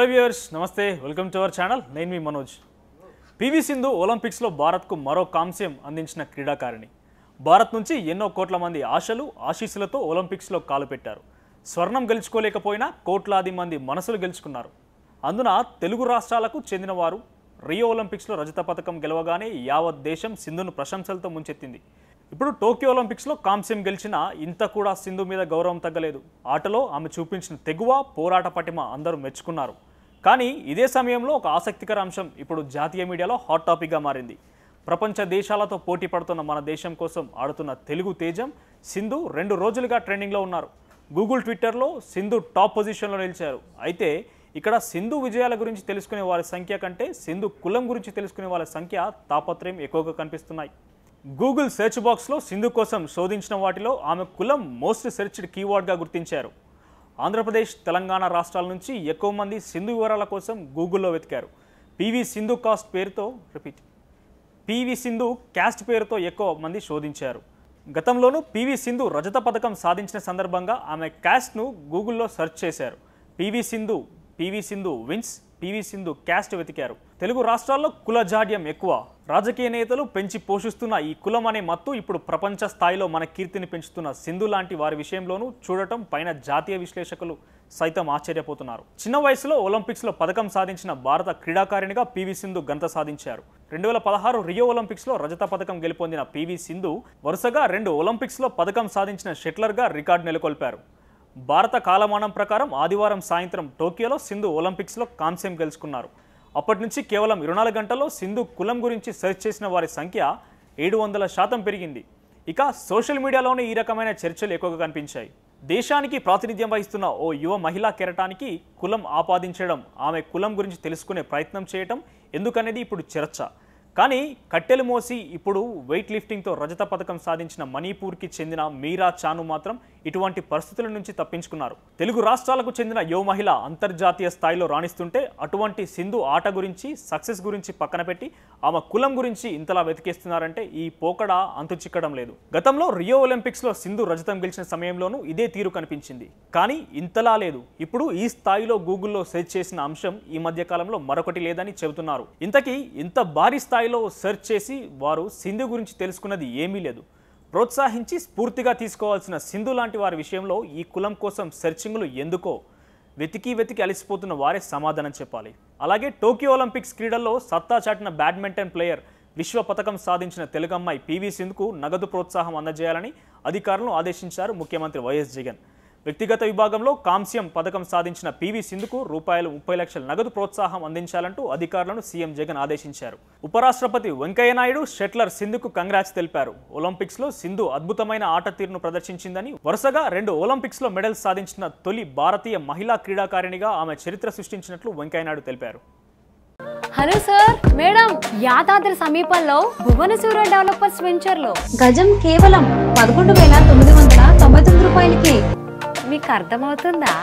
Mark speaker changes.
Speaker 1: hello viewers నమస్తే welcome to our channel నేను మీ మనోజ్ పివి సింధు ఒలింపిక్స్లో భారత్కు మరో కాంస్యం అందించిన క్రీడాకారిణి భారత్ నుంచి ఎన్నో కోట్ల మంది ఆశలు ఆశీస్సులతో ఒలింపిక్స్లో కాలు పెట్టారు స్వర్ణం గెలుచుకోలేకపోయినా కోట్లాది మంది మనసులు గెలుచుకున్నారు అందున తెలుగు రాష్ట్రాలకు చెందినవారు రియో ఒలింపిక్స్లో రజత పథకం గెలవగానే యావత్ దేశం సింధును ప్రశంసలతో ముంచెత్తింది ఇప్పుడు టోక్యో ఒలింపిక్స్లో కాంస్యం గెలిచిన ఇంత కూడా సింధు మీద గౌరవం తగ్గలేదు ఆటలో ఆమె చూపించిన తెగువ పోరాట పటిమ అందరూ మెచ్చుకున్నారు కానీ ఇదే సమయంలో ఒక ఆసక్తికర అంశం ఇప్పుడు జాతీయ మీడియాలో హాట్ టాపిక్గా మారింది ప్రపంచ దేశాలతో పోటీ పడుతున్న మన దేశం కోసం ఆడుతున్న తెలుగు తేజం సింధు రెండు రోజులుగా ట్రెండింగ్లో ఉన్నారు గూగుల్ ట్విట్టర్లో సింధు టాప్ పొజిషన్లో నిలిచారు అయితే ఇక్కడ సింధు విజయాల గురించి తెలుసుకునే వారి సంఖ్య కంటే సింధు కులం గురించి తెలుసుకునే వాళ్ళ సంఖ్య తాపత్రయం ఎక్కువగా కనిపిస్తున్నాయి గూగుల్ సెర్చ్ బాక్స్లో సింధు కోసం శోధించిన వాటిలో ఆమె కులం మోస్ట్ సెర్చ్డ్ కీవర్డ్గా గుర్తించారు ఆంధ్రప్రదేశ్ తెలంగాణ రాష్ట్రాల నుంచి ఎక్కువ మంది సింధు వివరాల కోసం గూగుల్లో వెతికారు పీవీ సింధు కాస్ట్ పేరుతో రిపీట్ పీవీ సింధు క్యాస్ట్ పేరుతో ఎక్కువ మంది శోధించారు గతంలోనూ పీవీ సింధు రజత పథకం సాధించిన సందర్భంగా ఆమె క్యాస్ట్ను గూగుల్లో సెర్చ్ చేశారు పీవీ సింధు పీవీ సింధు విన్స్ పీవీ సింధు క్యాస్ట్ వెతికారు తెలుగు రాష్ట్రాల్లో కులజాడ్యం ఎక్కువ రాజకీయ నేతలు పెంచి పోషిస్తున్న ఈ కులం అనే మత్తు ఇప్పుడు ప్రపంచ స్థాయిలో మన కీర్తిని పెంచుతున్న సింధు లాంటి వారి విషయంలోనూ చూడటం పైన జాతీయ విశ్లేషకులు సైతం ఆశ్చర్యపోతున్నారు చిన్న వయసులో ఒలింపిక్స్లో పథకం సాధించిన భారత క్రీడాకారిణిగా పీవీ సింధు ఘనత సాధించారు రెండు వేల పదహారు రియో ఒలింపిక్స్లో రజత పథకం గెలుపొందిన పీవీ సింధు వరుసగా రెండు ఒలింపిక్స్లో పథకం సాధించిన షెట్లర్గా రికార్డు నెలకొల్పారు భారత కాలమానం ప్రకారం ఆదివారం సాయంత్రం టోక్యోలో సింధు ఒలింపిక్స్లో కాంస్యం గెలుచుకున్నారు అప్పటి నుంచి కేవలం ఇరవై గంటల్లో సింధు కులం గురించి సెర్చ్ చేసిన వారి సంఖ్య ఏడు వందల శాతం పెరిగింది ఇక సోషల్ మీడియాలోనే ఈ రకమైన చర్చలు ఎక్కువగా కనిపించాయి దేశానికి ప్రాతినిధ్యం వహిస్తున్న ఓ యువ మహిళా కెరటానికి కులం ఆపాదించడం ఆమె కులం గురించి తెలుసుకునే ప్రయత్నం చేయడం ఎందుకనేది ఇప్పుడు చర్చ కానీ కట్టెలు మోసి ఇప్పుడు వెయిట్ లిఫ్టింగ్తో రజత పథకం సాధించిన మణిపూర్కి చెందిన మీరా చాను మాత్రం ఇటువంటి పరిస్థితుల నుంచి తప్పించుకున్నారు తెలుగు రాష్ట్రాలకు చెందిన యువ మహిళ అంతర్జాతీయ స్థాయిలో రాణిస్తుంటే అటువంటి సింధు ఆట గురించి సక్సెస్ గురించి పక్కన పెట్టి ఆమె కులం గురించి ఇంతలా వెతికేస్తున్నారంటే ఈ పోకడ చిక్కడం లేదు గతంలో రియో ఒలింపిక్స్లో సింధు రజతం గెలిచిన సమయంలోనూ ఇదే తీరు కనిపించింది కానీ ఇంతలా లేదు ఇప్పుడు ఈ స్థాయిలో గూగుల్లో సెర్చ్ చేసిన అంశం ఈ మధ్యకాలంలో మరొకటి లేదని చెబుతున్నారు ఇంతకీ ఇంత భారీ స్థాయి స్థాయిలో సెర్చ్ చేసి వారు సింధు గురించి తెలుసుకున్నది ఏమీ లేదు ప్రోత్సహించి స్ఫూర్తిగా తీసుకోవాల్సిన సింధు లాంటి వారి విషయంలో ఈ కులం కోసం సెర్చింగ్లు ఎందుకో వెతికి వెతికి అలసిపోతున్న వారే సమాధానం చెప్పాలి అలాగే టోక్యో ఒలింపిక్స్ క్రీడల్లో సత్తా చాటిన బ్యాడ్మింటన్ ప్లేయర్ విశ్వ పథకం సాధించిన తెలుగమ్మాయి పివి సింధుకు నగదు ప్రోత్సాహం అందజేయాలని అధికారులను ఆదేశించారు ముఖ్యమంత్రి వైఎస్ జగన్ వ్యక్తిగత విభాగంలో కాంస్యం పథకం సాధించిన పివి సింధుకు రూపాయలు ముప్పై లక్షల నగదు ప్రోత్సాహం అందించాలంటూ అధికారులను సీఎం జగన్ ఆదేశించారు ఉపరాష్ట్రపతి వెంకయ్యనాయుడు షెట్లర్ సింధుకు కంగ్రాట్స్ తెలిపారు ఒలింపిక్స్ లో సింధు అద్భుతమైన ఆట తీరును ప్రదర్శించిందని వరుసగా రెండు ఒలింపిక్స్ లో మెడల్ సాధించిన తొలి భారతీయ మహిళా క్రీడాకారిణిగా ఆమె చరిత్ర సృష్టించినట్లు వెంకయ్యనాయుడు తెలిపారు హలో సార్ మేడం యాదాద్రి సమీపంలో భువనసూర డెవలపర్స్ వెంచర్ లో గజం కేవలం పదకొండు వేల తొమ్మిది వందల తొంభై తొమ్మిది రూపాయలకి మీకు అర్థమవుతుందా